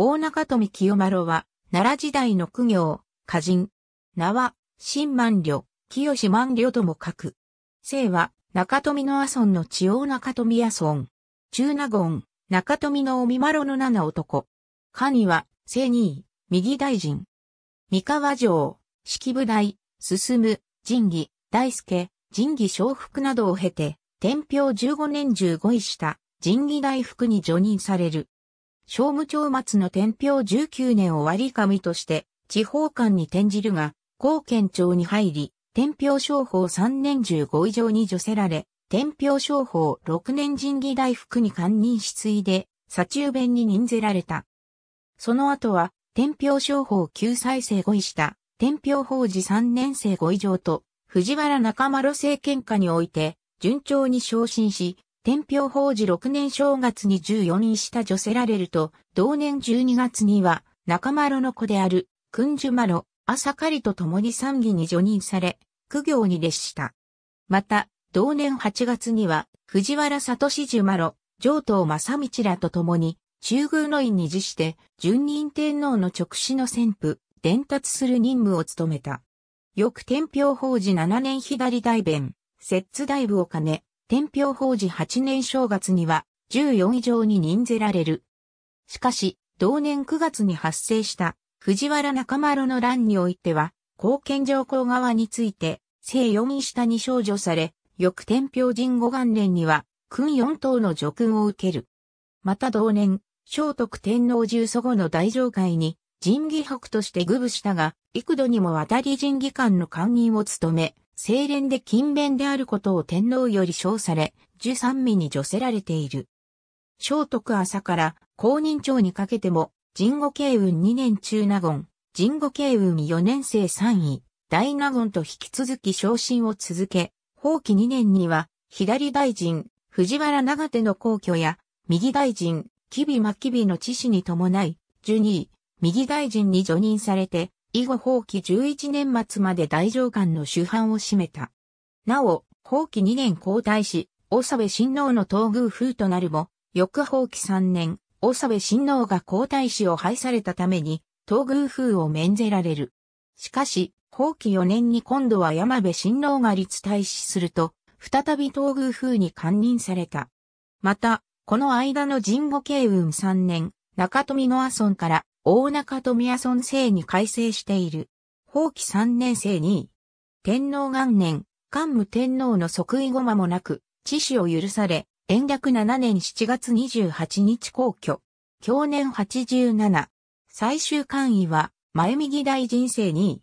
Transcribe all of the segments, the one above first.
大中富清丸は、奈良時代の苦行、歌人。名は、新万旅、清万旅とも書く。姓は、中富の阿村の地代中富阿村。中納言、中富のま丸の七男。神は、正二位、右大臣。三河城、式部大、進む、仁義、大助、仁義昇福などを経て、天平15年中5位した、仁義大福に除任される。商務長末の天平19年を割り紙として、地方官に転じるが、高県庁に入り、天平商法3年15以上に除せられ、天平商法6年人議大福に官任しついで、左中弁に任ぜられた。その後は、天平商法救済生5位した、天平法治3年生5以上と、藤原中丸政権下において、順調に昇進し、天平法事6年正月に14人した女せられると、同年12月には、中丸の子である、君樹丸、朝狩りと共に参議に除任され、苦行に列した。また、同年8月には、藤原里聡樹丸、上東正道らと共に、中宮の院に辞して、順任天皇の直使の宣布、伝達する任務を務めた。翌天平法事7年左大弁、摂津大部を兼ね、天平法事8年正月には、14以上に任ぜられる。しかし、同年9月に発生した藤原中丸の乱においては、貢献上皇側について、正4位下に少女され、翌天平神護元年には、君4等の叙勲を受ける。また同年、聖徳天皇重祖後の大上会に、神義北として愚部したが、幾度にも渡り神義官の官員を務め、清廉で勤勉であることを天皇より称され、十三味に除せられている。聖徳朝から公認長にかけても、神後慶雲2年中納言、神後慶雲4年生3位、大納言と引き続き昇進を続け、法期2年には、左大臣、藤原長手の皇居や、右大臣、吉備真備の知事に伴い、十二位、右大臣に除任されて、以後法棄11年末まで大上官の主犯を占めた。なお、法棄2年交代し、大沢親王の東宮風となるも、翌法棄3年、大沢親王が皇太子を廃されたために、東宮風を免ぜられる。しかし、法棄4年に今度は山部親王が立退死すると、再び東宮風に勘任された。また、この間の神保慶雲3年、中富野阿村から大中富谷村生に改正している。法規三年生に、天皇元年、桓武天皇の即位後間もなく、致死を許され、延暦七年七月二十八日皇居。去年八十七、最終官位は、前右大臣生に、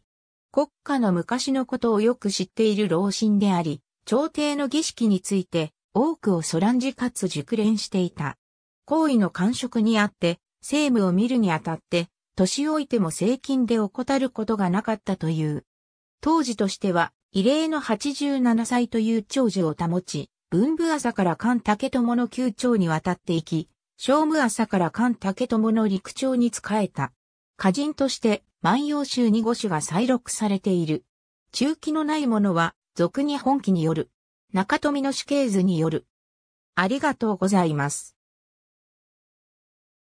国家の昔のことをよく知っている老臣であり、朝廷の儀式について、多くをソランジかつ熟練していた。行為の感触にあって、政務を見るにあたって、年老いても税金で怠ることがなかったという。当時としては、異例の87歳という長寿を保ち、文部朝から菅竹友の旧長に渡っていき、商務朝から菅竹友の陸長に仕えた。歌人として、万葉集に五首が再録されている。中期のないものは、俗に本気による。中富の死刑図による。ありがとうございます。